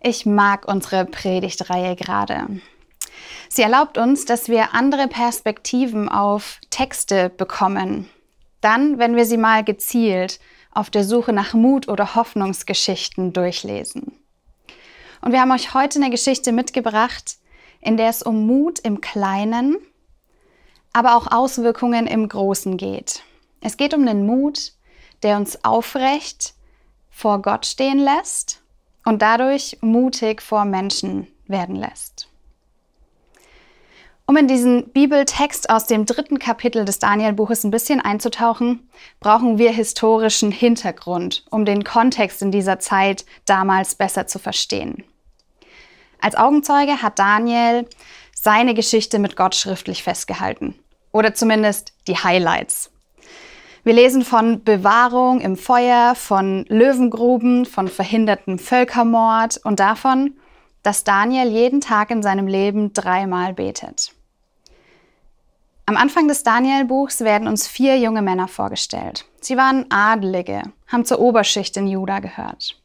Ich mag unsere Predigtreihe gerade. Sie erlaubt uns, dass wir andere Perspektiven auf Texte bekommen. Dann, wenn wir sie mal gezielt auf der Suche nach Mut- oder Hoffnungsgeschichten durchlesen. Und wir haben euch heute eine Geschichte mitgebracht, in der es um Mut im Kleinen, aber auch Auswirkungen im Großen geht. Es geht um den Mut, der uns aufrecht vor Gott stehen lässt und dadurch mutig vor Menschen werden lässt. Um in diesen Bibeltext aus dem dritten Kapitel des Daniel-Buches ein bisschen einzutauchen, brauchen wir historischen Hintergrund, um den Kontext in dieser Zeit damals besser zu verstehen. Als Augenzeuge hat Daniel seine Geschichte mit Gott schriftlich festgehalten. Oder zumindest die Highlights. Wir lesen von Bewahrung im Feuer, von Löwengruben, von verhindertem Völkermord und davon, dass Daniel jeden Tag in seinem Leben dreimal betet. Am Anfang des Daniel-Buchs werden uns vier junge Männer vorgestellt. Sie waren Adelige, haben zur Oberschicht in Juda gehört.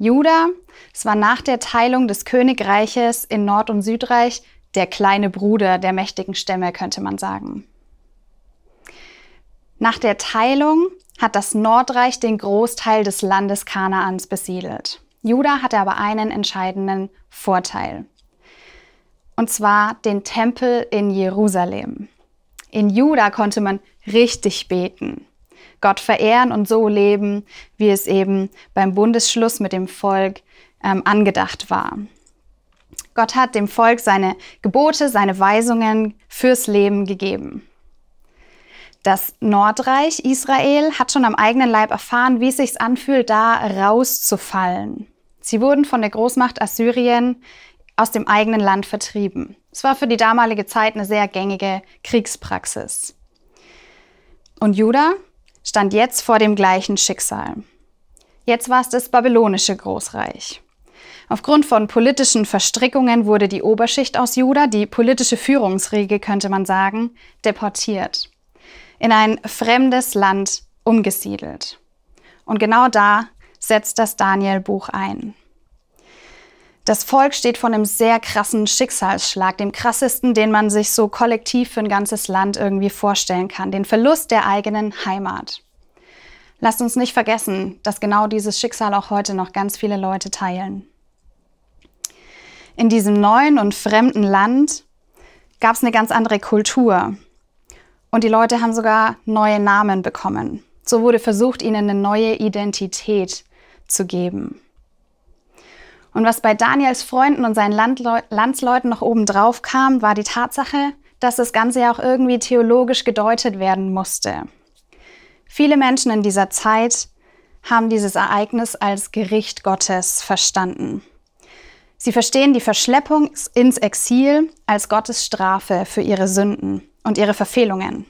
Juda, es war nach der Teilung des Königreiches in Nord- und Südreich der kleine Bruder der mächtigen Stämme, könnte man sagen. Nach der Teilung hat das Nordreich den Großteil des Landes Kanaans besiedelt. Juda hatte aber einen entscheidenden Vorteil. Und zwar den Tempel in Jerusalem. In Juda konnte man richtig beten, Gott verehren und so leben, wie es eben beim Bundesschluss mit dem Volk ähm, angedacht war. Gott hat dem Volk seine Gebote, seine Weisungen fürs Leben gegeben. Das Nordreich Israel hat schon am eigenen Leib erfahren, wie es sich anfühlt, da rauszufallen. Sie wurden von der Großmacht Assyrien aus dem eigenen Land vertrieben. Es war für die damalige Zeit eine sehr gängige Kriegspraxis. Und Juda stand jetzt vor dem gleichen Schicksal. Jetzt war es das babylonische Großreich. Aufgrund von politischen Verstrickungen wurde die Oberschicht aus Juda, die politische Führungsriege könnte man sagen, deportiert in ein fremdes Land umgesiedelt. Und genau da setzt das Daniel-Buch ein. Das Volk steht vor einem sehr krassen Schicksalsschlag, dem krassesten, den man sich so kollektiv für ein ganzes Land irgendwie vorstellen kann, den Verlust der eigenen Heimat. Lasst uns nicht vergessen, dass genau dieses Schicksal auch heute noch ganz viele Leute teilen. In diesem neuen und fremden Land gab es eine ganz andere Kultur. Und die Leute haben sogar neue Namen bekommen. So wurde versucht, ihnen eine neue Identität zu geben. Und was bei Daniels Freunden und seinen Landleu Landsleuten noch obendrauf kam, war die Tatsache, dass das Ganze ja auch irgendwie theologisch gedeutet werden musste. Viele Menschen in dieser Zeit haben dieses Ereignis als Gericht Gottes verstanden. Sie verstehen die Verschleppung ins Exil als Gottes Strafe für ihre Sünden und ihre Verfehlungen.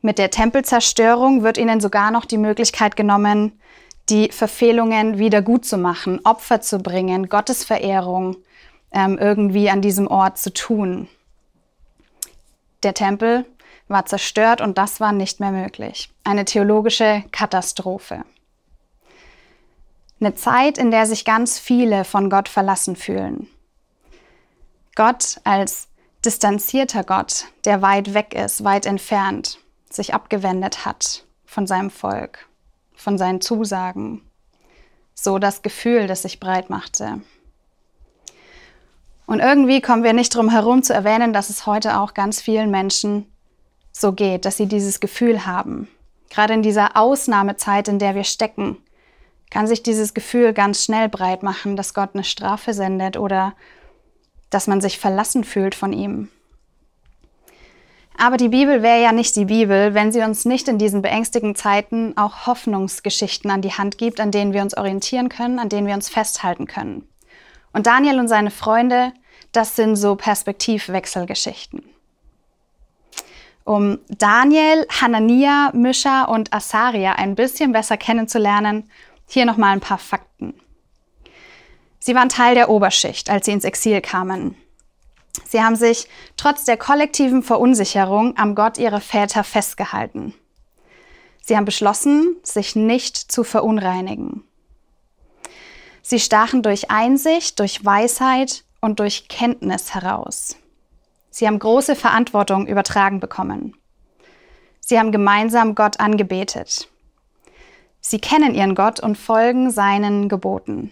Mit der Tempelzerstörung wird ihnen sogar noch die Möglichkeit genommen, die Verfehlungen wieder gut zu machen, Opfer zu bringen, Gottesverehrung ähm, irgendwie an diesem Ort zu tun. Der Tempel war zerstört und das war nicht mehr möglich. Eine theologische Katastrophe. Eine Zeit, in der sich ganz viele von Gott verlassen fühlen. Gott als distanzierter Gott, der weit weg ist, weit entfernt, sich abgewendet hat von seinem Volk, von seinen Zusagen. So das Gefühl, das sich breit machte. Und irgendwie kommen wir nicht drum herum zu erwähnen, dass es heute auch ganz vielen Menschen so geht, dass sie dieses Gefühl haben. Gerade in dieser Ausnahmezeit, in der wir stecken, kann sich dieses Gefühl ganz schnell breit machen, dass Gott eine Strafe sendet oder dass man sich verlassen fühlt von ihm. Aber die Bibel wäre ja nicht die Bibel, wenn sie uns nicht in diesen beängstigenden Zeiten auch Hoffnungsgeschichten an die Hand gibt, an denen wir uns orientieren können, an denen wir uns festhalten können. Und Daniel und seine Freunde, das sind so Perspektivwechselgeschichten. Um Daniel, Hanania, Mischa und Asaria ein bisschen besser kennenzulernen, hier nochmal ein paar Fakten. Sie waren Teil der Oberschicht, als sie ins Exil kamen. Sie haben sich trotz der kollektiven Verunsicherung am Gott ihrer Väter festgehalten. Sie haben beschlossen, sich nicht zu verunreinigen. Sie stachen durch Einsicht, durch Weisheit und durch Kenntnis heraus. Sie haben große Verantwortung übertragen bekommen. Sie haben gemeinsam Gott angebetet. Sie kennen ihren Gott und folgen seinen Geboten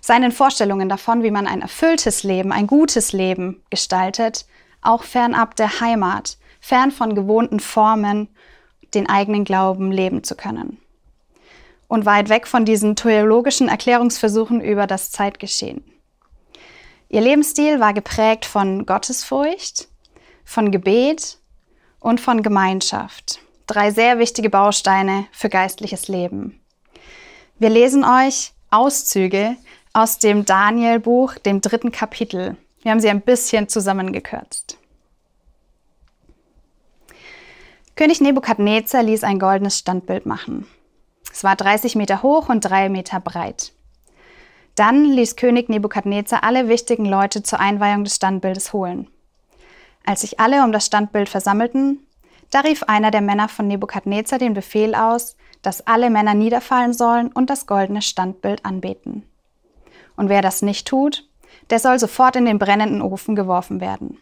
seinen Vorstellungen davon, wie man ein erfülltes Leben, ein gutes Leben gestaltet, auch fernab der Heimat, fern von gewohnten Formen, den eigenen Glauben leben zu können. Und weit weg von diesen theologischen Erklärungsversuchen über das Zeitgeschehen. Ihr Lebensstil war geprägt von Gottesfurcht, von Gebet und von Gemeinschaft. Drei sehr wichtige Bausteine für geistliches Leben. Wir lesen euch Auszüge aus dem Danielbuch, dem dritten Kapitel. Wir haben sie ein bisschen zusammengekürzt. König Nebukadnezar ließ ein goldenes Standbild machen. Es war 30 Meter hoch und 3 Meter breit. Dann ließ König Nebukadnezar alle wichtigen Leute zur Einweihung des Standbildes holen. Als sich alle um das Standbild versammelten, da rief einer der Männer von Nebukadnezar den Befehl aus, dass alle Männer niederfallen sollen und das goldene Standbild anbeten. Und wer das nicht tut, der soll sofort in den brennenden Ofen geworfen werden.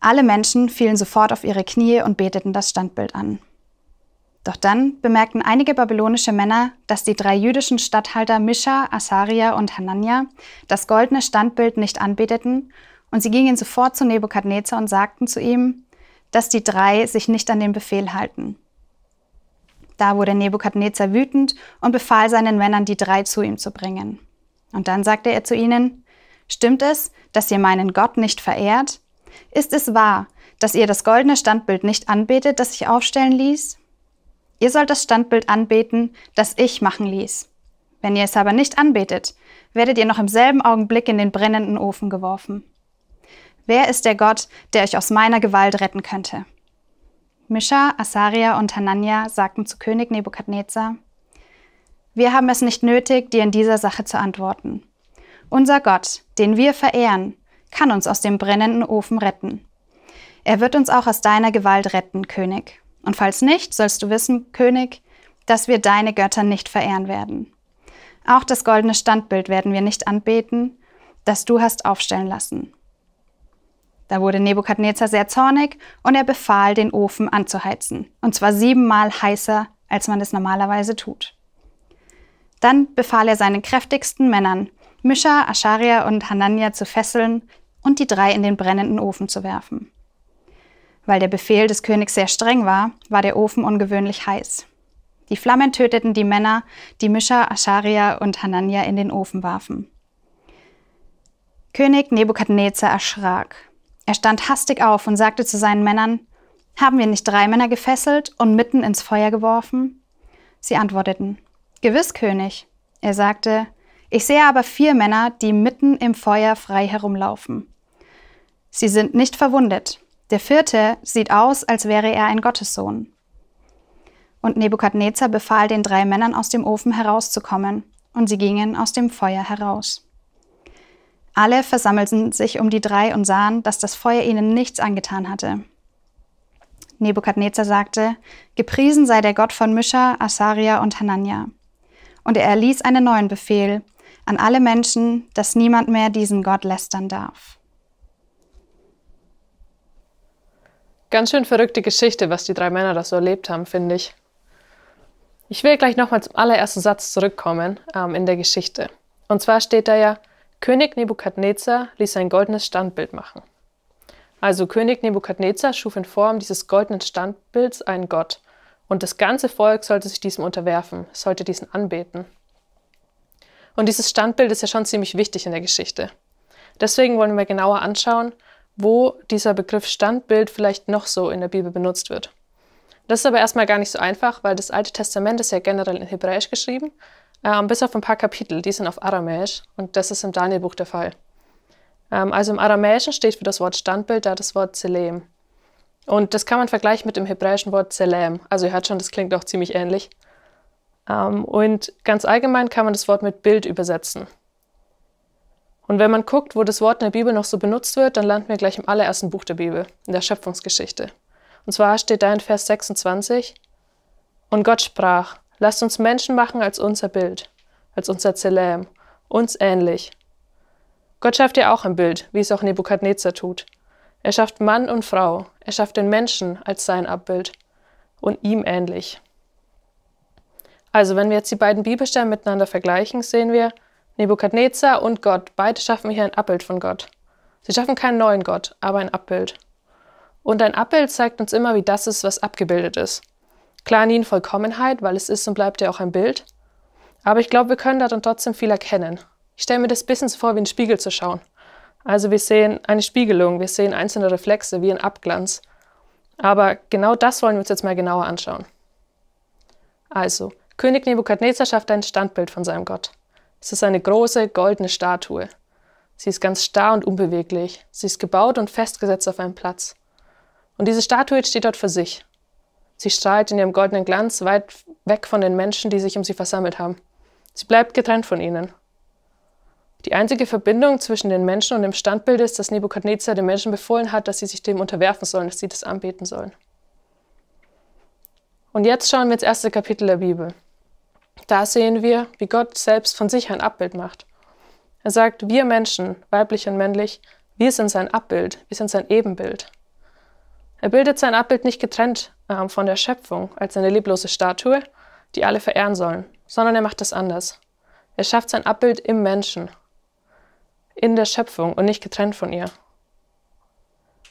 Alle Menschen fielen sofort auf ihre Knie und beteten das Standbild an. Doch dann bemerkten einige babylonische Männer, dass die drei jüdischen Statthalter Mischa, Asaria und Hanania das goldene Standbild nicht anbeteten, und sie gingen sofort zu Nebukadnezar und sagten zu ihm, dass die drei sich nicht an den Befehl halten. Da wurde Nebukadnezar wütend und befahl seinen Männern, die drei zu ihm zu bringen. Und dann sagte er zu ihnen, Stimmt es, dass ihr meinen Gott nicht verehrt? Ist es wahr, dass ihr das goldene Standbild nicht anbetet, das ich aufstellen ließ? Ihr sollt das Standbild anbeten, das ich machen ließ. Wenn ihr es aber nicht anbetet, werdet ihr noch im selben Augenblick in den brennenden Ofen geworfen. Wer ist der Gott, der euch aus meiner Gewalt retten könnte? Mischa, Asaria und Hanania sagten zu König Nebukadnezar, wir haben es nicht nötig, dir in dieser Sache zu antworten. Unser Gott, den wir verehren, kann uns aus dem brennenden Ofen retten. Er wird uns auch aus deiner Gewalt retten, König. Und falls nicht, sollst du wissen, König, dass wir deine Götter nicht verehren werden. Auch das goldene Standbild werden wir nicht anbeten, das du hast aufstellen lassen. Da wurde Nebukadnezar sehr zornig und er befahl, den Ofen anzuheizen, und zwar siebenmal heißer, als man es normalerweise tut. Dann befahl er seinen kräftigsten Männern, Mischa, Ascharia und Hanania zu fesseln und die drei in den brennenden Ofen zu werfen. Weil der Befehl des Königs sehr streng war, war der Ofen ungewöhnlich heiß. Die Flammen töteten die Männer, die Mischa, Ascharia und Hanania in den Ofen warfen. König Nebukadnezar erschrak. Er stand hastig auf und sagte zu seinen Männern, haben wir nicht drei Männer gefesselt und mitten ins Feuer geworfen? Sie antworteten, Gewiss, König. Er sagte, ich sehe aber vier Männer, die mitten im Feuer frei herumlaufen. Sie sind nicht verwundet. Der vierte sieht aus, als wäre er ein Gottessohn. Und Nebukadnezar befahl den drei Männern aus dem Ofen herauszukommen, und sie gingen aus dem Feuer heraus. Alle versammelten sich um die drei und sahen, dass das Feuer ihnen nichts angetan hatte. Nebukadnezar sagte, Gepriesen sei der Gott von Mischa, Asaria und Hanania. Und er erließ einen neuen Befehl an alle Menschen, dass niemand mehr diesen Gott lästern darf. Ganz schön verrückte Geschichte, was die drei Männer da so erlebt haben, finde ich. Ich will gleich nochmal zum allerersten Satz zurückkommen ähm, in der Geschichte. Und zwar steht da ja, König Nebukadnezar ließ ein goldenes Standbild machen. Also König Nebukadnezar schuf in Form dieses goldenen Standbilds einen Gott. Und das ganze Volk sollte sich diesem unterwerfen, sollte diesen anbeten. Und dieses Standbild ist ja schon ziemlich wichtig in der Geschichte. Deswegen wollen wir genauer anschauen, wo dieser Begriff Standbild vielleicht noch so in der Bibel benutzt wird. Das ist aber erstmal gar nicht so einfach, weil das Alte Testament ist ja generell in Hebräisch geschrieben, ähm, bis auf ein paar Kapitel, die sind auf Aramäisch und das ist im Danielbuch der Fall. Ähm, also im Aramäischen steht für das Wort Standbild da das Wort Zelem. Und das kann man vergleichen mit dem hebräischen Wort Selam. Also ihr hört schon, das klingt auch ziemlich ähnlich. Ähm, und ganz allgemein kann man das Wort mit Bild übersetzen. Und wenn man guckt, wo das Wort in der Bibel noch so benutzt wird, dann landen wir gleich im allerersten Buch der Bibel, in der Schöpfungsgeschichte. Und zwar steht da in Vers 26, Und Gott sprach, lasst uns Menschen machen als unser Bild, als unser Zelem, uns ähnlich. Gott schafft ja auch ein Bild, wie es auch Nebukadnezar tut. Er schafft Mann und Frau, er schafft den Menschen als sein Abbild und ihm ähnlich. Also, wenn wir jetzt die beiden Bibelstellen miteinander vergleichen, sehen wir Nebukadnezar und Gott. Beide schaffen hier ein Abbild von Gott. Sie schaffen keinen neuen Gott, aber ein Abbild. Und ein Abbild zeigt uns immer, wie das ist, was abgebildet ist. Klar nie in Vollkommenheit, weil es ist und bleibt ja auch ein Bild. Aber ich glaube, wir können da dann trotzdem viel erkennen. Ich stelle mir das bisschen so vor, wie in den Spiegel zu schauen. Also wir sehen eine Spiegelung, wir sehen einzelne Reflexe wie ein Abglanz. Aber genau das wollen wir uns jetzt mal genauer anschauen. Also, König Nebukadnezar schafft ein Standbild von seinem Gott. Es ist eine große, goldene Statue. Sie ist ganz starr und unbeweglich. Sie ist gebaut und festgesetzt auf einem Platz. Und diese Statue steht dort für sich. Sie strahlt in ihrem goldenen Glanz weit weg von den Menschen, die sich um sie versammelt haben. Sie bleibt getrennt von ihnen. Die einzige Verbindung zwischen den Menschen und dem Standbild ist, dass Nebukadnezar den Menschen befohlen hat, dass sie sich dem unterwerfen sollen, dass sie das anbeten sollen. Und jetzt schauen wir ins erste Kapitel der Bibel. Da sehen wir, wie Gott selbst von sich ein Abbild macht. Er sagt, wir Menschen, weiblich und männlich, wir sind sein Abbild, wir sind sein Ebenbild. Er bildet sein Abbild nicht getrennt äh, von der Schöpfung als eine leblose Statue, die alle verehren sollen, sondern er macht das anders. Er schafft sein Abbild im Menschen in der Schöpfung und nicht getrennt von ihr.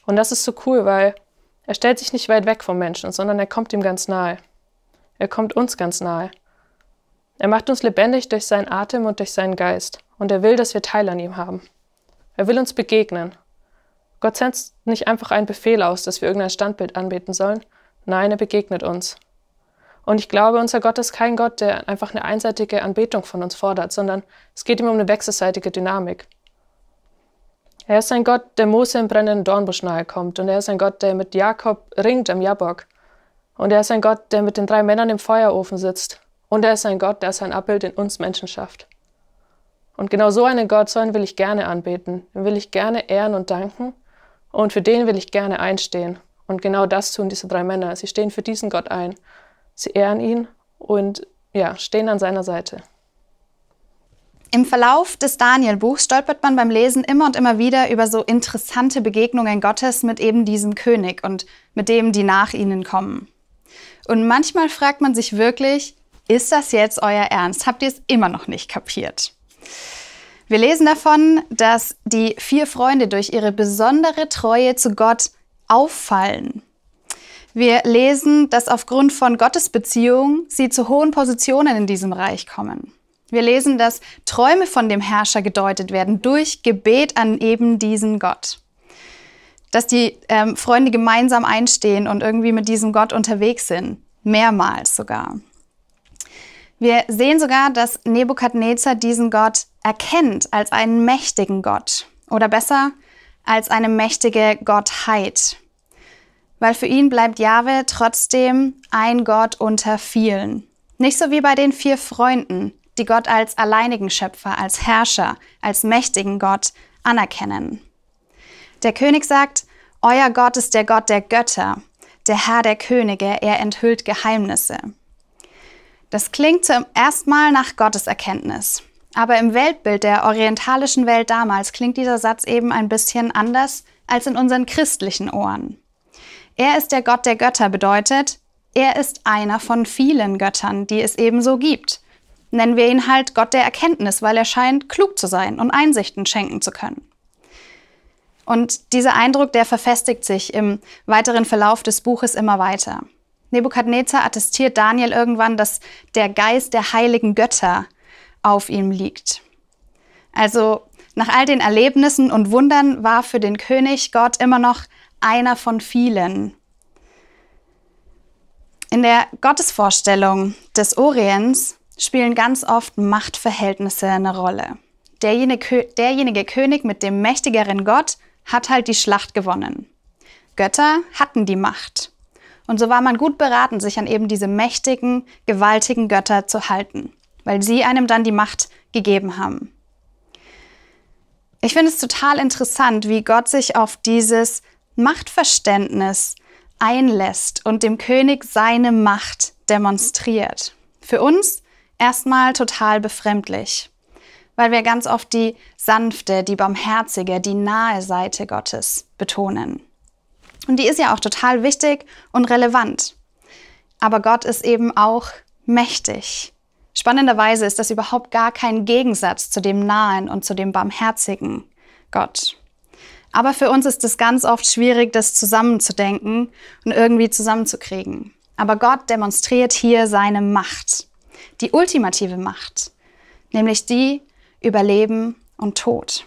Und das ist so cool, weil er stellt sich nicht weit weg vom Menschen, sondern er kommt ihm ganz nahe. Er kommt uns ganz nahe. Er macht uns lebendig durch seinen Atem und durch seinen Geist. Und er will, dass wir Teil an ihm haben. Er will uns begegnen. Gott sendet nicht einfach einen Befehl aus, dass wir irgendein Standbild anbeten sollen. Nein, er begegnet uns. Und ich glaube, unser Gott ist kein Gott, der einfach eine einseitige Anbetung von uns fordert, sondern es geht ihm um eine wechselseitige Dynamik. Er ist ein Gott, der Mose im brennenden Dornbusch nahe kommt. Und er ist ein Gott, der mit Jakob ringt im Jabok. Und er ist ein Gott, der mit den drei Männern im Feuerofen sitzt. Und er ist ein Gott, der sein Abbild in uns Menschen schafft. Und genau so einen Gott, so einen will ich gerne anbeten. Den will ich gerne ehren und danken. Und für den will ich gerne einstehen. Und genau das tun diese drei Männer. Sie stehen für diesen Gott ein. Sie ehren ihn und ja, stehen an seiner Seite. Im Verlauf des Daniel-Buchs stolpert man beim Lesen immer und immer wieder über so interessante Begegnungen Gottes mit eben diesem König und mit dem, die nach ihnen kommen. Und manchmal fragt man sich wirklich, ist das jetzt euer Ernst? Habt ihr es immer noch nicht kapiert? Wir lesen davon, dass die vier Freunde durch ihre besondere Treue zu Gott auffallen. Wir lesen, dass aufgrund von Gottes Beziehung sie zu hohen Positionen in diesem Reich kommen. Wir lesen, dass Träume von dem Herrscher gedeutet werden durch Gebet an eben diesen Gott. Dass die ähm, Freunde gemeinsam einstehen und irgendwie mit diesem Gott unterwegs sind. Mehrmals sogar. Wir sehen sogar, dass Nebukadnezar diesen Gott erkennt als einen mächtigen Gott. Oder besser, als eine mächtige Gottheit. Weil für ihn bleibt Jahwe trotzdem ein Gott unter vielen. Nicht so wie bei den vier Freunden, die Gott als alleinigen Schöpfer, als Herrscher, als mächtigen Gott anerkennen. Der König sagt, Euer Gott ist der Gott der Götter, der Herr der Könige, er enthüllt Geheimnisse. Das klingt zum ersten Mal nach Gotteserkenntnis. Aber im Weltbild der orientalischen Welt damals klingt dieser Satz eben ein bisschen anders als in unseren christlichen Ohren. Er ist der Gott der Götter bedeutet, er ist einer von vielen Göttern, die es ebenso gibt nennen wir ihn halt Gott der Erkenntnis, weil er scheint klug zu sein und Einsichten schenken zu können. Und dieser Eindruck, der verfestigt sich im weiteren Verlauf des Buches immer weiter. Nebukadnezar attestiert Daniel irgendwann, dass der Geist der heiligen Götter auf ihm liegt. Also nach all den Erlebnissen und Wundern war für den König Gott immer noch einer von vielen. In der Gottesvorstellung des Orients spielen ganz oft Machtverhältnisse eine Rolle. Derjenige, derjenige König mit dem mächtigeren Gott hat halt die Schlacht gewonnen. Götter hatten die Macht. Und so war man gut beraten, sich an eben diese mächtigen, gewaltigen Götter zu halten, weil sie einem dann die Macht gegeben haben. Ich finde es total interessant, wie Gott sich auf dieses Machtverständnis einlässt und dem König seine Macht demonstriert. Für uns erstmal total befremdlich, weil wir ganz oft die sanfte, die barmherzige, die nahe Seite Gottes betonen. Und die ist ja auch total wichtig und relevant. Aber Gott ist eben auch mächtig. Spannenderweise ist das überhaupt gar kein Gegensatz zu dem nahen und zu dem barmherzigen Gott. Aber für uns ist es ganz oft schwierig, das zusammenzudenken und irgendwie zusammenzukriegen. Aber Gott demonstriert hier seine Macht die ultimative Macht, nämlich die über Leben und Tod.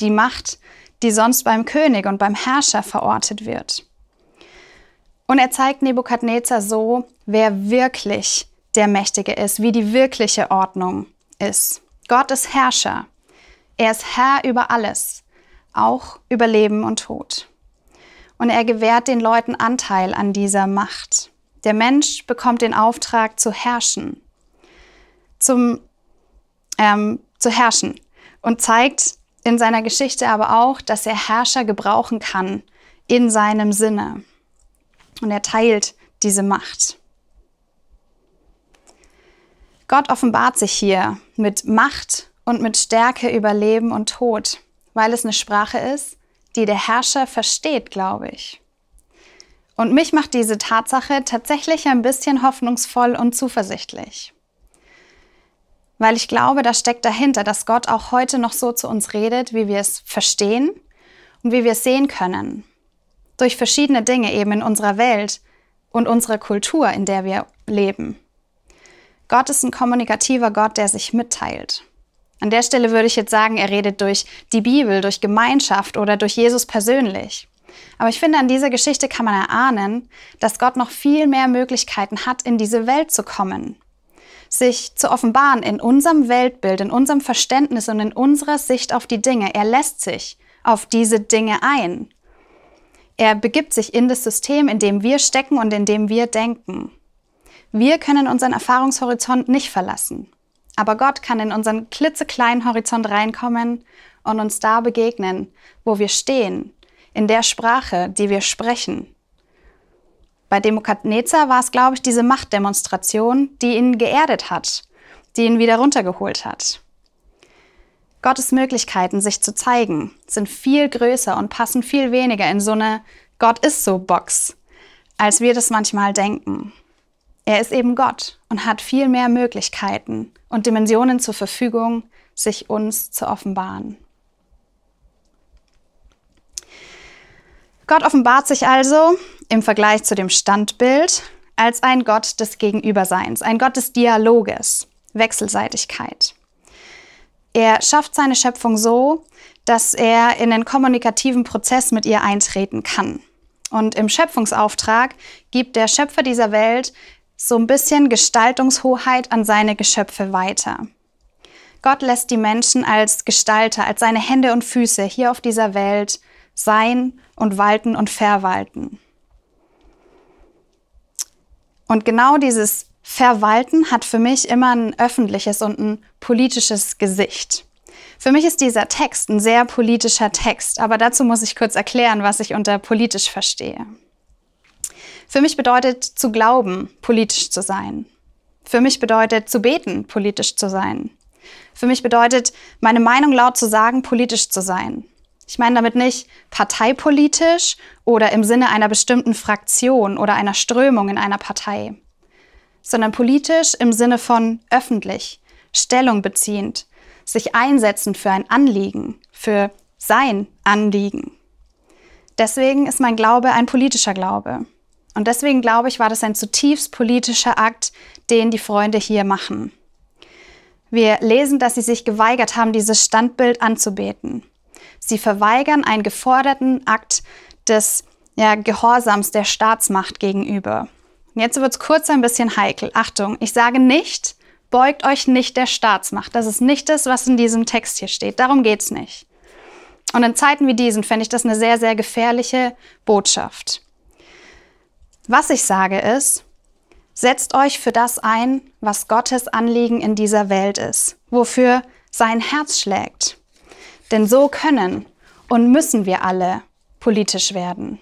Die Macht, die sonst beim König und beim Herrscher verortet wird. Und er zeigt Nebukadnezar so, wer wirklich der Mächtige ist, wie die wirkliche Ordnung ist. Gott ist Herrscher. Er ist Herr über alles, auch über Leben und Tod. Und er gewährt den Leuten Anteil an dieser Macht. Der Mensch bekommt den Auftrag zu herrschen, zum, ähm, zu herrschen und zeigt in seiner Geschichte aber auch, dass er Herrscher gebrauchen kann in seinem Sinne. Und er teilt diese Macht. Gott offenbart sich hier mit Macht und mit Stärke über Leben und Tod, weil es eine Sprache ist, die der Herrscher versteht, glaube ich. Und mich macht diese Tatsache tatsächlich ein bisschen hoffnungsvoll und zuversichtlich. Weil ich glaube, da steckt dahinter, dass Gott auch heute noch so zu uns redet, wie wir es verstehen und wie wir es sehen können. Durch verschiedene Dinge eben in unserer Welt und unserer Kultur, in der wir leben. Gott ist ein kommunikativer Gott, der sich mitteilt. An der Stelle würde ich jetzt sagen, er redet durch die Bibel, durch Gemeinschaft oder durch Jesus persönlich. Aber ich finde, an dieser Geschichte kann man erahnen, dass Gott noch viel mehr Möglichkeiten hat, in diese Welt zu kommen, sich zu offenbaren in unserem Weltbild, in unserem Verständnis und in unserer Sicht auf die Dinge. Er lässt sich auf diese Dinge ein. Er begibt sich in das System, in dem wir stecken und in dem wir denken. Wir können unseren Erfahrungshorizont nicht verlassen. Aber Gott kann in unseren klitzekleinen Horizont reinkommen und uns da begegnen, wo wir stehen in der Sprache, die wir sprechen. Bei Demokadnezar war es, glaube ich, diese Machtdemonstration, die ihn geerdet hat, die ihn wieder runtergeholt hat. Gottes Möglichkeiten, sich zu zeigen, sind viel größer und passen viel weniger in so eine Gott ist so Box, als wir das manchmal denken. Er ist eben Gott und hat viel mehr Möglichkeiten und Dimensionen zur Verfügung, sich uns zu offenbaren. Gott offenbart sich also im Vergleich zu dem Standbild als ein Gott des Gegenüberseins, ein Gott des Dialoges, Wechselseitigkeit. Er schafft seine Schöpfung so, dass er in den kommunikativen Prozess mit ihr eintreten kann. Und im Schöpfungsauftrag gibt der Schöpfer dieser Welt so ein bisschen Gestaltungshoheit an seine Geschöpfe weiter. Gott lässt die Menschen als Gestalter, als seine Hände und Füße hier auf dieser Welt sein und walten und verwalten. Und genau dieses Verwalten hat für mich immer ein öffentliches und ein politisches Gesicht. Für mich ist dieser Text ein sehr politischer Text, aber dazu muss ich kurz erklären, was ich unter politisch verstehe. Für mich bedeutet zu glauben, politisch zu sein. Für mich bedeutet zu beten, politisch zu sein. Für mich bedeutet meine Meinung laut zu sagen, politisch zu sein. Ich meine damit nicht parteipolitisch oder im Sinne einer bestimmten Fraktion oder einer Strömung in einer Partei, sondern politisch im Sinne von öffentlich, Stellung beziehend, sich einsetzen für ein Anliegen, für sein Anliegen. Deswegen ist mein Glaube ein politischer Glaube. Und deswegen glaube ich, war das ein zutiefst politischer Akt, den die Freunde hier machen. Wir lesen, dass sie sich geweigert haben, dieses Standbild anzubeten. Sie verweigern einen geforderten Akt des ja, Gehorsams der Staatsmacht gegenüber. jetzt wird es kurz ein bisschen heikel. Achtung, ich sage nicht, beugt euch nicht der Staatsmacht. Das ist nicht das, was in diesem Text hier steht. Darum geht es nicht. Und in Zeiten wie diesen fände ich das eine sehr, sehr gefährliche Botschaft. Was ich sage ist, setzt euch für das ein, was Gottes Anliegen in dieser Welt ist, wofür sein Herz schlägt. Denn so können und müssen wir alle politisch werden.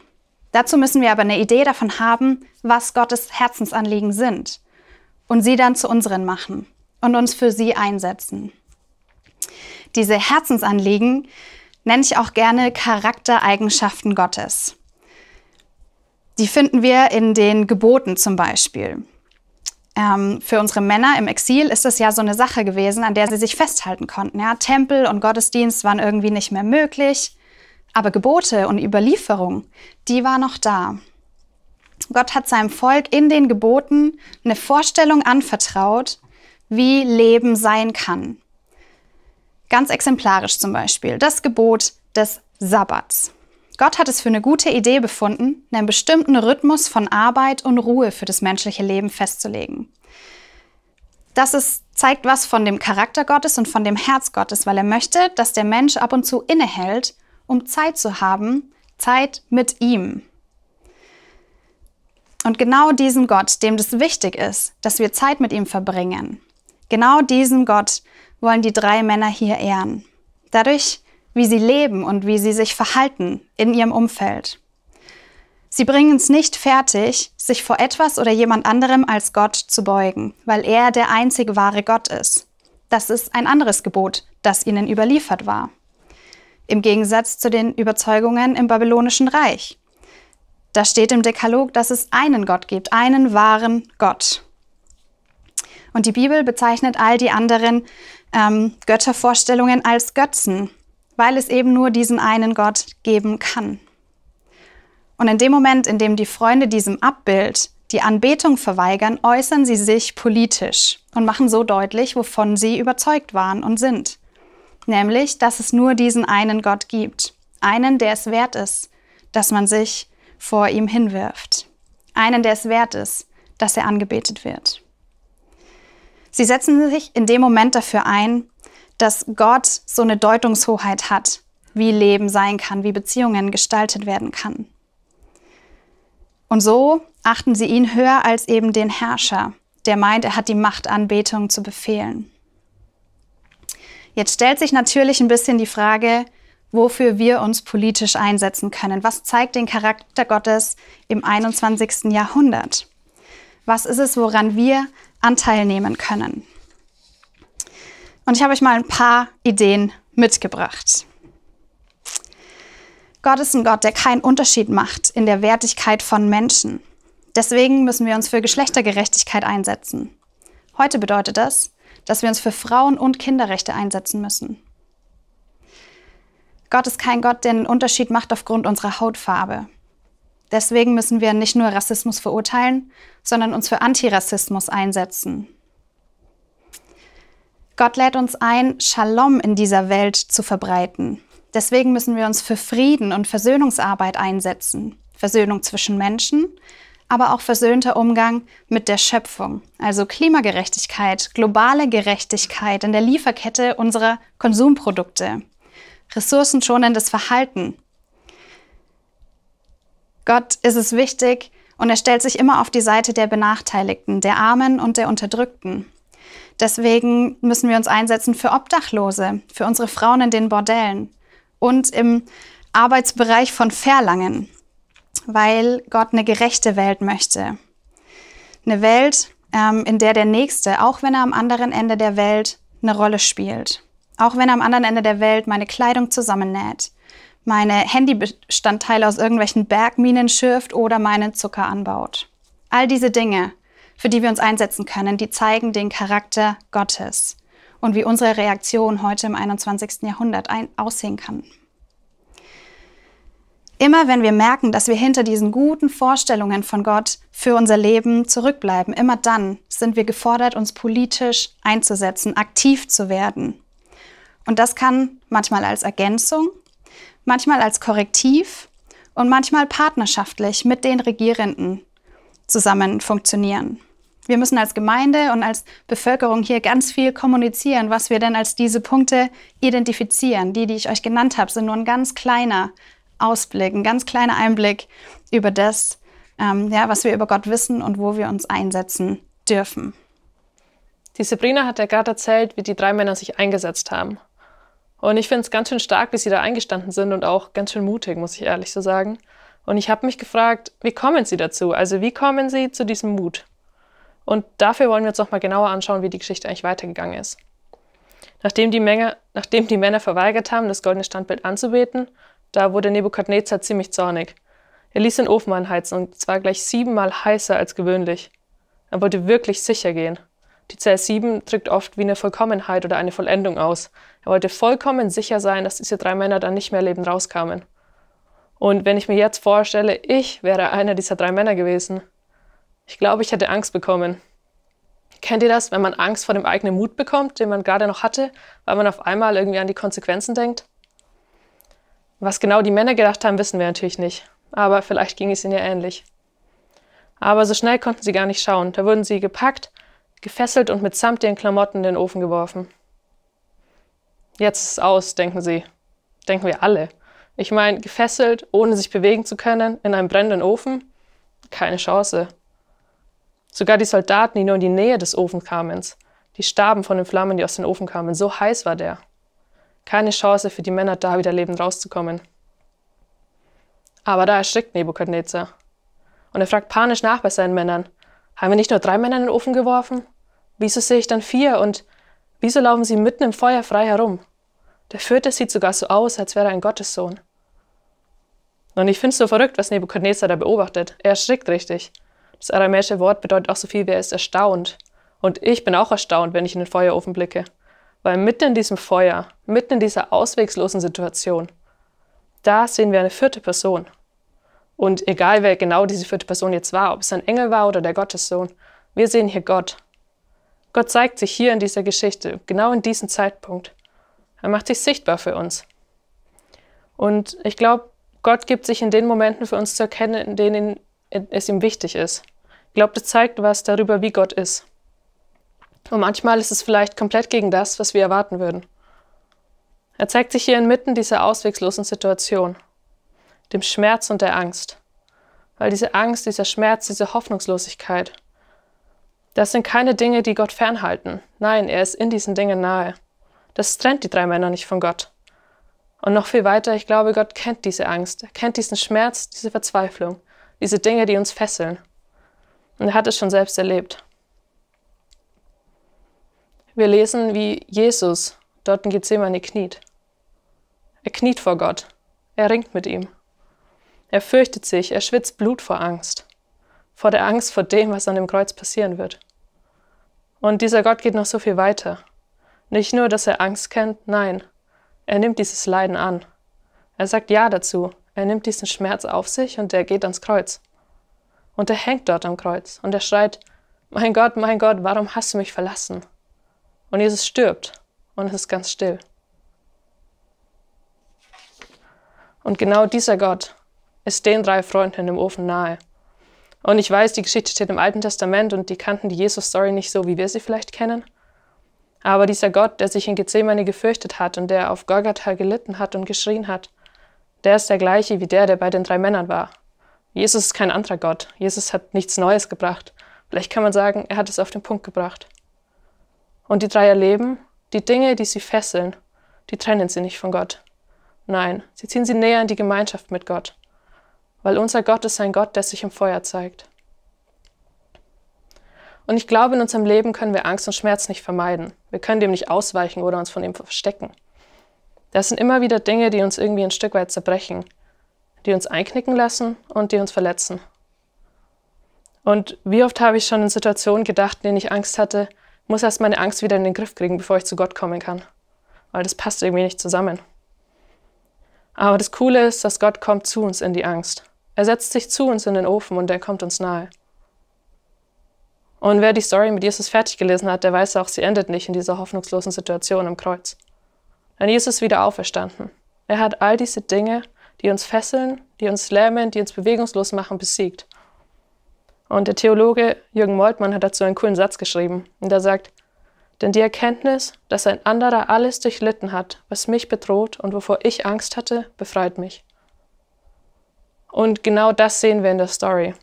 Dazu müssen wir aber eine Idee davon haben, was Gottes Herzensanliegen sind und sie dann zu unseren machen und uns für sie einsetzen. Diese Herzensanliegen nenne ich auch gerne Charaktereigenschaften Gottes. Die finden wir in den Geboten zum Beispiel. Ähm, für unsere Männer im Exil ist das ja so eine Sache gewesen, an der sie sich festhalten konnten. Ja? Tempel und Gottesdienst waren irgendwie nicht mehr möglich, aber Gebote und Überlieferung, die war noch da. Gott hat seinem Volk in den Geboten eine Vorstellung anvertraut, wie Leben sein kann. Ganz exemplarisch zum Beispiel das Gebot des Sabbats. Gott hat es für eine gute Idee befunden, einen bestimmten Rhythmus von Arbeit und Ruhe für das menschliche Leben festzulegen. Das ist, zeigt was von dem Charakter Gottes und von dem Herz Gottes, weil er möchte, dass der Mensch ab und zu innehält, um Zeit zu haben, Zeit mit ihm. Und genau diesen Gott, dem das wichtig ist, dass wir Zeit mit ihm verbringen, genau diesen Gott wollen die drei Männer hier ehren. Dadurch wie sie leben und wie sie sich verhalten in ihrem Umfeld. Sie bringen es nicht fertig, sich vor etwas oder jemand anderem als Gott zu beugen, weil er der einzig wahre Gott ist. Das ist ein anderes Gebot, das ihnen überliefert war. Im Gegensatz zu den Überzeugungen im babylonischen Reich. Da steht im Dekalog, dass es einen Gott gibt, einen wahren Gott. Und die Bibel bezeichnet all die anderen ähm, Göttervorstellungen als Götzen weil es eben nur diesen einen Gott geben kann. Und in dem Moment, in dem die Freunde diesem Abbild die Anbetung verweigern, äußern sie sich politisch und machen so deutlich, wovon sie überzeugt waren und sind. Nämlich, dass es nur diesen einen Gott gibt. Einen, der es wert ist, dass man sich vor ihm hinwirft. Einen, der es wert ist, dass er angebetet wird. Sie setzen sich in dem Moment dafür ein, dass Gott so eine Deutungshoheit hat, wie Leben sein kann, wie Beziehungen gestaltet werden kann. Und so achten sie ihn höher als eben den Herrscher, der meint, er hat die Macht, Anbetung zu befehlen. Jetzt stellt sich natürlich ein bisschen die Frage, wofür wir uns politisch einsetzen können. Was zeigt den Charakter Gottes im 21. Jahrhundert? Was ist es, woran wir Anteil nehmen können? Und ich habe euch mal ein paar Ideen mitgebracht. Gott ist ein Gott, der keinen Unterschied macht in der Wertigkeit von Menschen. Deswegen müssen wir uns für Geschlechtergerechtigkeit einsetzen. Heute bedeutet das, dass wir uns für Frauen- und Kinderrechte einsetzen müssen. Gott ist kein Gott, der einen Unterschied macht aufgrund unserer Hautfarbe. Deswegen müssen wir nicht nur Rassismus verurteilen, sondern uns für Antirassismus einsetzen. Gott lädt uns ein, Shalom in dieser Welt zu verbreiten. Deswegen müssen wir uns für Frieden und Versöhnungsarbeit einsetzen. Versöhnung zwischen Menschen, aber auch versöhnter Umgang mit der Schöpfung, also Klimagerechtigkeit, globale Gerechtigkeit in der Lieferkette unserer Konsumprodukte, ressourcenschonendes Verhalten. Gott ist es wichtig und er stellt sich immer auf die Seite der Benachteiligten, der Armen und der Unterdrückten. Deswegen müssen wir uns einsetzen für Obdachlose, für unsere Frauen in den Bordellen und im Arbeitsbereich von Verlangen, weil Gott eine gerechte Welt möchte. Eine Welt, ähm, in der der Nächste, auch wenn er am anderen Ende der Welt eine Rolle spielt, auch wenn er am anderen Ende der Welt meine Kleidung zusammennäht, meine Handybestandteile aus irgendwelchen Bergminen schürft oder meinen Zucker anbaut. All diese Dinge für die wir uns einsetzen können, die zeigen den Charakter Gottes und wie unsere Reaktion heute im 21. Jahrhundert aussehen kann. Immer wenn wir merken, dass wir hinter diesen guten Vorstellungen von Gott für unser Leben zurückbleiben, immer dann sind wir gefordert, uns politisch einzusetzen, aktiv zu werden. Und das kann manchmal als Ergänzung, manchmal als Korrektiv und manchmal partnerschaftlich mit den Regierenden zusammen funktionieren. Wir müssen als Gemeinde und als Bevölkerung hier ganz viel kommunizieren, was wir denn als diese Punkte identifizieren. Die, die ich euch genannt habe, sind nur ein ganz kleiner Ausblick, ein ganz kleiner Einblick über das, ähm, ja, was wir über Gott wissen und wo wir uns einsetzen dürfen. Die Sabrina hat ja gerade erzählt, wie die drei Männer sich eingesetzt haben. Und ich finde es ganz schön stark, wie sie da eingestanden sind und auch ganz schön mutig, muss ich ehrlich so sagen. Und ich habe mich gefragt, wie kommen sie dazu? Also wie kommen sie zu diesem Mut? Und dafür wollen wir uns nochmal genauer anschauen, wie die Geschichte eigentlich weitergegangen ist. Nachdem die, Menge, nachdem die Männer verweigert haben, das goldene Standbild anzubeten, da wurde Nebukadnezar ziemlich zornig. Er ließ den Ofen anheizen und zwar gleich siebenmal heißer als gewöhnlich. Er wollte wirklich sicher gehen. Die Zahl sieben drückt oft wie eine Vollkommenheit oder eine Vollendung aus. Er wollte vollkommen sicher sein, dass diese drei Männer dann nicht mehr lebend rauskamen. Und wenn ich mir jetzt vorstelle, ich wäre einer dieser drei Männer gewesen, ich glaube, ich hätte Angst bekommen. Kennt ihr das, wenn man Angst vor dem eigenen Mut bekommt, den man gerade noch hatte, weil man auf einmal irgendwie an die Konsequenzen denkt? Was genau die Männer gedacht haben, wissen wir natürlich nicht. Aber vielleicht ging es ihnen ja ähnlich. Aber so schnell konnten sie gar nicht schauen. Da wurden sie gepackt, gefesselt und mitsamt ihren Klamotten in den Ofen geworfen. Jetzt ist es aus, denken sie. Denken wir alle. Ich meine, gefesselt, ohne sich bewegen zu können, in einem brennenden Ofen? Keine Chance. Sogar die Soldaten, die nur in die Nähe des Ofens kamen, die starben von den Flammen, die aus dem Ofen kamen. So heiß war der. Keine Chance für die Männer, da wieder lebend rauszukommen. Aber da erschrickt Nebukadnezar. Und er fragt panisch nach bei seinen Männern. Haben wir nicht nur drei Männer in den Ofen geworfen? Wieso sehe ich dann vier und wieso laufen sie mitten im Feuer frei herum? Der vierte sieht sogar so aus, als wäre er ein Gottessohn. Und ich finde es so verrückt, was Nebukadnezar da beobachtet. Er erschrickt richtig. Das aramäische Wort bedeutet auch so viel, wer ist erstaunt. Und ich bin auch erstaunt, wenn ich in den Feuerofen blicke. Weil mitten in diesem Feuer, mitten in dieser auswegslosen Situation, da sehen wir eine vierte Person. Und egal wer genau diese vierte Person jetzt war, ob es ein Engel war oder der Gottessohn, wir sehen hier Gott. Gott zeigt sich hier in dieser Geschichte, genau in diesem Zeitpunkt. Er macht sich sichtbar für uns. Und ich glaube, Gott gibt sich in den Momenten für uns zu erkennen, in denen es ihm wichtig ist. Ich glaube, das zeigt was darüber, wie Gott ist. Und manchmal ist es vielleicht komplett gegen das, was wir erwarten würden. Er zeigt sich hier inmitten dieser ausweglosen Situation, dem Schmerz und der Angst. Weil diese Angst, dieser Schmerz, diese Hoffnungslosigkeit, das sind keine Dinge, die Gott fernhalten. Nein, er ist in diesen Dingen nahe. Das trennt die drei Männer nicht von Gott. Und noch viel weiter, ich glaube, Gott kennt diese Angst, er kennt diesen Schmerz, diese Verzweiflung, diese Dinge, die uns fesseln. Und er hat es schon selbst erlebt. Wir lesen, wie Jesus dort in Gethsemane kniet. Er kniet vor Gott. Er ringt mit ihm. Er fürchtet sich, er schwitzt Blut vor Angst. Vor der Angst vor dem, was an dem Kreuz passieren wird. Und dieser Gott geht noch so viel weiter. Nicht nur, dass er Angst kennt, nein, er nimmt dieses Leiden an. Er sagt Ja dazu. Er nimmt diesen Schmerz auf sich und er geht ans Kreuz. Und er hängt dort am Kreuz und er schreit, Mein Gott, mein Gott, warum hast du mich verlassen? Und Jesus stirbt und es ist ganz still. Und genau dieser Gott ist den drei Freunden im Ofen nahe. Und ich weiß, die Geschichte steht im Alten Testament und die kannten die Jesus-Story nicht so, wie wir sie vielleicht kennen. Aber dieser Gott, der sich in Gethsemane gefürchtet hat und der auf Golgatha gelitten hat und geschrien hat, der ist der gleiche wie der, der bei den drei Männern war Jesus ist kein anderer Gott. Jesus hat nichts Neues gebracht. Vielleicht kann man sagen, er hat es auf den Punkt gebracht. Und die drei erleben, die Dinge, die sie fesseln, die trennen sie nicht von Gott. Nein, sie ziehen sie näher in die Gemeinschaft mit Gott, weil unser Gott ist ein Gott, der sich im Feuer zeigt. Und ich glaube, in unserem Leben können wir Angst und Schmerz nicht vermeiden. Wir können dem nicht ausweichen oder uns von ihm verstecken. Das sind immer wieder Dinge, die uns irgendwie ein Stück weit zerbrechen, die uns einknicken lassen und die uns verletzen. Und wie oft habe ich schon in Situationen gedacht, in denen ich Angst hatte, muss erst meine Angst wieder in den Griff kriegen, bevor ich zu Gott kommen kann. Weil das passt irgendwie nicht zusammen. Aber das Coole ist, dass Gott kommt zu uns in die Angst. Er setzt sich zu uns in den Ofen und er kommt uns nahe. Und wer die Story mit Jesus fertig gelesen hat, der weiß auch, sie endet nicht in dieser hoffnungslosen Situation am Kreuz. Denn Jesus ist wieder auferstanden. Er hat all diese Dinge, die uns fesseln, die uns lähmen, die uns bewegungslos machen, besiegt. Und der Theologe Jürgen Moltmann hat dazu einen coolen Satz geschrieben. Und er sagt, denn die Erkenntnis, dass ein anderer alles durchlitten hat, was mich bedroht und wovor ich Angst hatte, befreit mich. Und genau das sehen wir in der Story.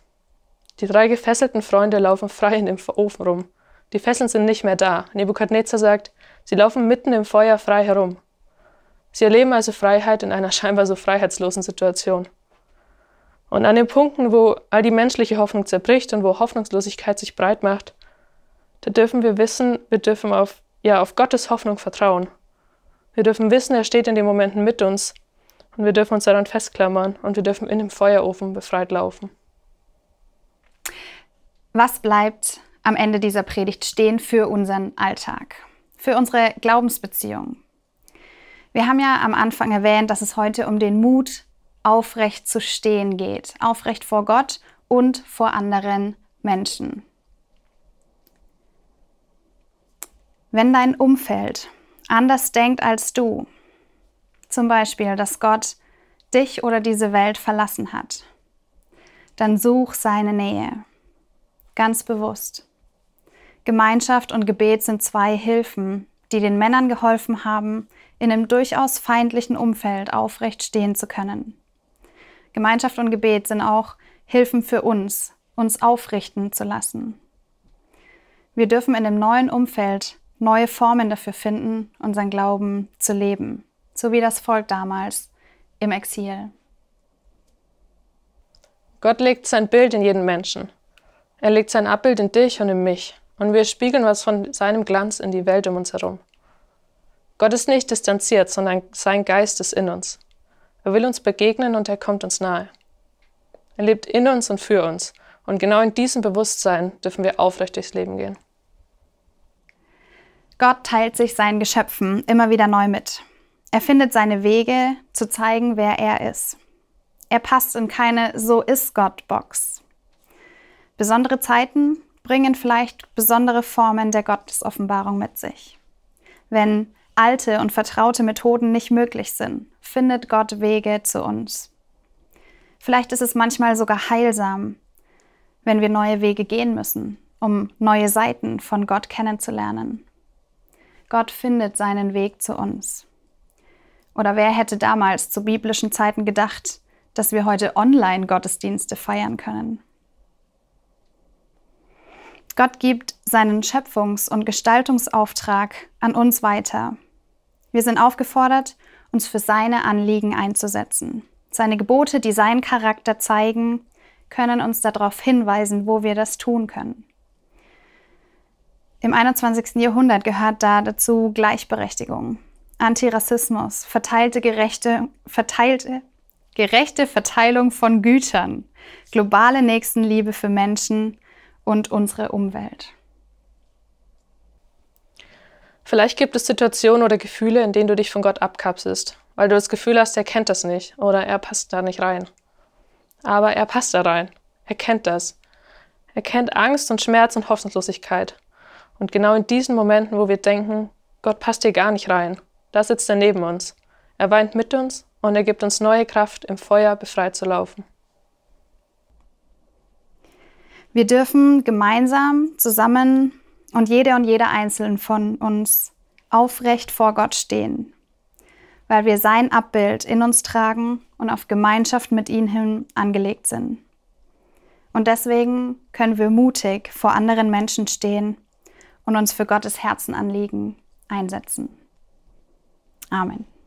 Die drei gefesselten Freunde laufen frei in dem Ofen rum. Die Fesseln sind nicht mehr da. Nebukadnezar sagt, sie laufen mitten im Feuer frei herum. Sie erleben also Freiheit in einer scheinbar so freiheitslosen Situation. Und an den Punkten, wo all die menschliche Hoffnung zerbricht und wo Hoffnungslosigkeit sich breit macht, da dürfen wir wissen, wir dürfen auf, ja, auf Gottes Hoffnung vertrauen. Wir dürfen wissen, er steht in den Momenten mit uns und wir dürfen uns daran festklammern und wir dürfen in dem Feuerofen befreit laufen. Was bleibt am Ende dieser Predigt stehen für unseren Alltag, für unsere Glaubensbeziehung, wir haben ja am Anfang erwähnt, dass es heute um den Mut, aufrecht zu stehen geht. Aufrecht vor Gott und vor anderen Menschen. Wenn dein Umfeld anders denkt als du, zum Beispiel, dass Gott dich oder diese Welt verlassen hat, dann such seine Nähe. Ganz bewusst. Gemeinschaft und Gebet sind zwei Hilfen, die den Männern geholfen haben in einem durchaus feindlichen Umfeld aufrecht stehen zu können. Gemeinschaft und Gebet sind auch Hilfen für uns, uns aufrichten zu lassen. Wir dürfen in dem neuen Umfeld neue Formen dafür finden, unseren Glauben zu leben, so wie das Volk damals im Exil. Gott legt sein Bild in jeden Menschen. Er legt sein Abbild in dich und in mich, und wir spiegeln was von seinem Glanz in die Welt um uns herum. Gott ist nicht distanziert, sondern sein Geist ist in uns. Er will uns begegnen und er kommt uns nahe. Er lebt in uns und für uns. Und genau in diesem Bewusstsein dürfen wir aufrecht durchs Leben gehen. Gott teilt sich seinen Geschöpfen immer wieder neu mit. Er findet seine Wege, zu zeigen, wer er ist. Er passt in keine So ist Gott-Box. Besondere Zeiten bringen vielleicht besondere Formen der Gottesoffenbarung mit sich. Wenn alte und vertraute Methoden nicht möglich sind, findet Gott Wege zu uns. Vielleicht ist es manchmal sogar heilsam, wenn wir neue Wege gehen müssen, um neue Seiten von Gott kennenzulernen. Gott findet seinen Weg zu uns. Oder wer hätte damals zu biblischen Zeiten gedacht, dass wir heute Online-Gottesdienste feiern können? Gott gibt seinen Schöpfungs- und Gestaltungsauftrag an uns weiter wir sind aufgefordert, uns für seine Anliegen einzusetzen. Seine Gebote, die seinen Charakter zeigen, können uns darauf hinweisen, wo wir das tun können. Im 21. Jahrhundert gehört da dazu Gleichberechtigung, Antirassismus, verteilte gerechte, verteilte, gerechte Verteilung von Gütern, globale Nächstenliebe für Menschen und unsere Umwelt. Vielleicht gibt es Situationen oder Gefühle, in denen du dich von Gott abkapselst, weil du das Gefühl hast, er kennt das nicht oder er passt da nicht rein. Aber er passt da rein. Er kennt das. Er kennt Angst und Schmerz und Hoffnungslosigkeit. Und genau in diesen Momenten, wo wir denken, Gott passt hier gar nicht rein, da sitzt er neben uns. Er weint mit uns und er gibt uns neue Kraft, im Feuer befreit zu laufen. Wir dürfen gemeinsam zusammen und jede und jeder einzelne von uns aufrecht vor Gott stehen, weil wir sein Abbild in uns tragen und auf Gemeinschaft mit ihm angelegt sind. Und deswegen können wir mutig vor anderen Menschen stehen und uns für Gottes Herzenanliegen einsetzen. Amen.